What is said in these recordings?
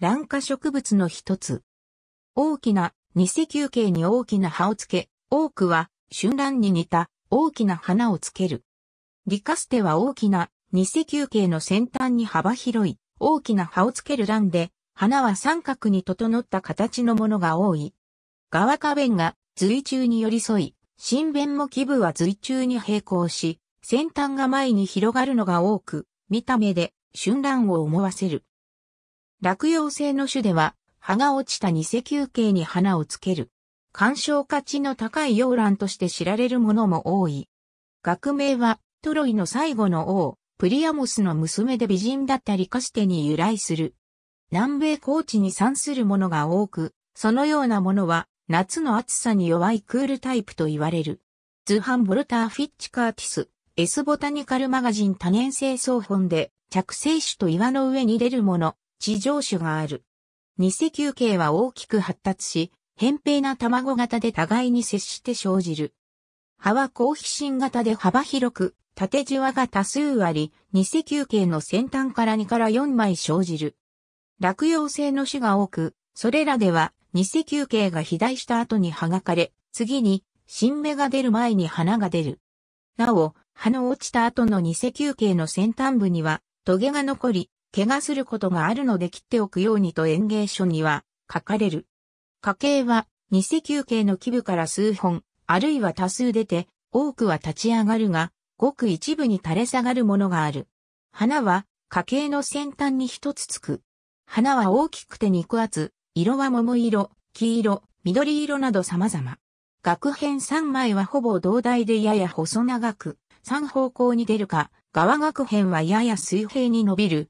卵化植物の一つ。大きなニセ球形に大きな葉をつけ、多くは春蘭に似た大きな花をつける。リカステは大きなニセ球形の先端に幅広い大きな葉をつける蘭で、花は三角に整った形のものが多い。側花弁が随中に寄り添い、新弁も基部は随中に並行し、先端が前に広がるのが多く、見た目で春蘭を思わせる。落葉性の種では、葉が落ちた偽球形に花をつける。鑑賞価値の高い洋蘭として知られるものも多い。学名は、トロイの最後の王、プリアモスの娘で美人だったリカステに由来する。南米高地に産するものが多く、そのようなものは、夏の暑さに弱いクールタイプと言われる。ズハン・ボルター・フィッチ・カーティス、エス・ボタニカル・マガジン多年生総本で、着生種と岩の上に出るもの、地上種がある。ニセ球形は大きく発達し、扁平な卵型で互いに接して生じる。葉は高皮芯型で幅広く、縦じわが多数あり、ニセ球形の先端から2から4枚生じる。落葉性の種が多く、それらでは、ニセ球形が肥大した後に葉が枯れ、次に、新芽が出る前に花が出る。なお、葉の落ちた後のニセ球形の先端部には、トゲが残り、怪我することがあるので切っておくようにと園芸書には書かれる。家系は、偽球形の基部から数本、あるいは多数出て、多くは立ち上がるが、ごく一部に垂れ下がるものがある。花は、家系の先端に一つつく。花は大きくて肉厚、色は桃色、黄色、緑色など様々。学編3枚はほぼ同大でやや細長く、3方向に出るか、側学編はやや水平に伸びる、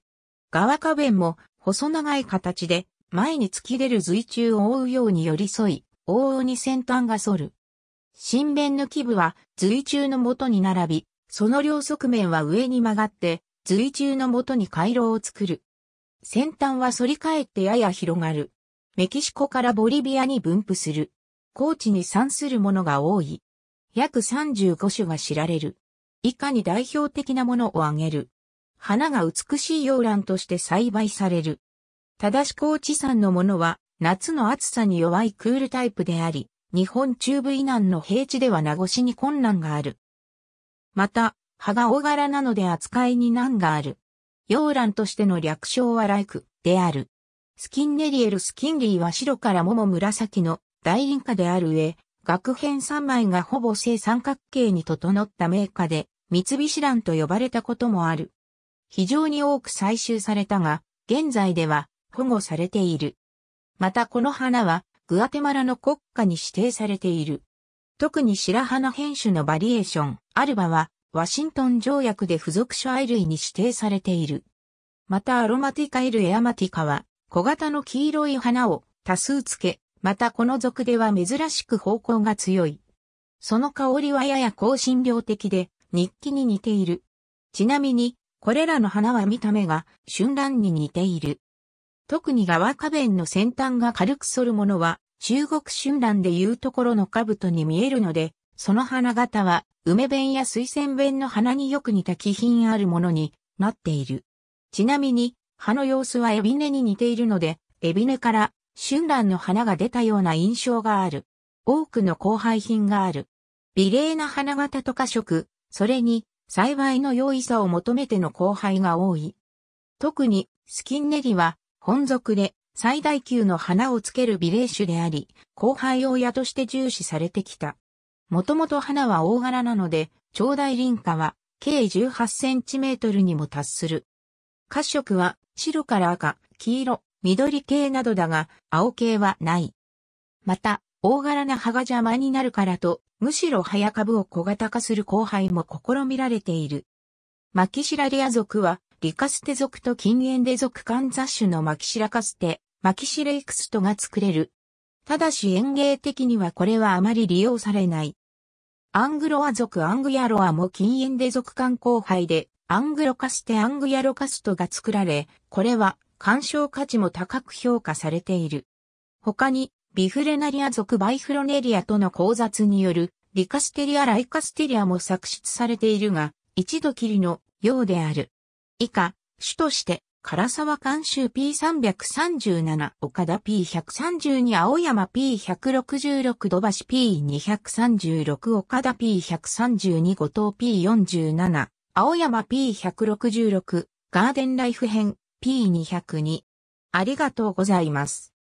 側花弁も細長い形で前に突き出る随中を覆うように寄り添い、往々に先端が反る。新弁の基部は随中の元に並び、その両側面は上に曲がって、随中の元に回廊を作る。先端は反り返ってやや広がる。メキシコからボリビアに分布する。高地に産するものが多い。約35種が知られる。以下に代表的なものを挙げる。花が美しい洋蘭として栽培される。ただし高知産のものは夏の暑さに弱いクールタイプであり、日本中部以南の平地では名越しに困難がある。また、葉が大柄なので扱いに難がある。洋蘭としての略称はライクである。スキンネリエルスキンリーは白から桃紫の大輪花である上、学編三枚がほぼ正三角形に整った名家で、三菱蘭と呼ばれたこともある。非常に多く採集されたが、現在では保護されている。またこの花はグアテマラの国家に指定されている。特に白花変種のバリエーション、アルバはワシントン条約で付属種愛類に指定されている。またアロマティカエルエアマティカは小型の黄色い花を多数付け、またこの属では珍しく方向が強い。その香りはやや香辛料的で日記に似ている。ちなみにこれらの花は見た目が春蘭に似ている。特に側花弁の先端が軽く反るものは中国春蘭でいうところの兜に見えるので、その花形は梅弁や水仙弁の花によく似た気品あるものになっている。ちなみに、葉の様子はエビネに似ているので、エビネから春蘭の花が出たような印象がある。多くの交配品がある。美麗な花形とか色、それに幸いの良いさを求めての後輩が多い。特に、スキンネリは、本属で最大級の花をつける美麗種であり、後輩親として重視されてきた。もともと花は大柄なので、長大輪花は、計18センチメートルにも達する。褐色は、白から赤、黄色、緑系などだが、青系はない。また、大柄な葉が邪魔になるからと、むしろ早株を小型化する後輩も試みられている。マキシラレア族は、リカステ族と近縁で族間雑種のマキシラカステ、マキシレイクストが作れる。ただし園芸的にはこれはあまり利用されない。アングロア族アングヤロアも近縁で族間交配で、アングロカステアングヤロカストが作られ、これは鑑賞価値も高く評価されている。他に、ビフレナリア属バイフロネリアとの交雑によるリカステリア・ライカステリアも作出されているが、一度きりのようである。以下、主として、唐沢監修 P337、岡田 P132、青山 P166、土橋 P236、岡田 P132、後藤 P47、青山 P166、ガーデンライフ編 P202。ありがとうございます。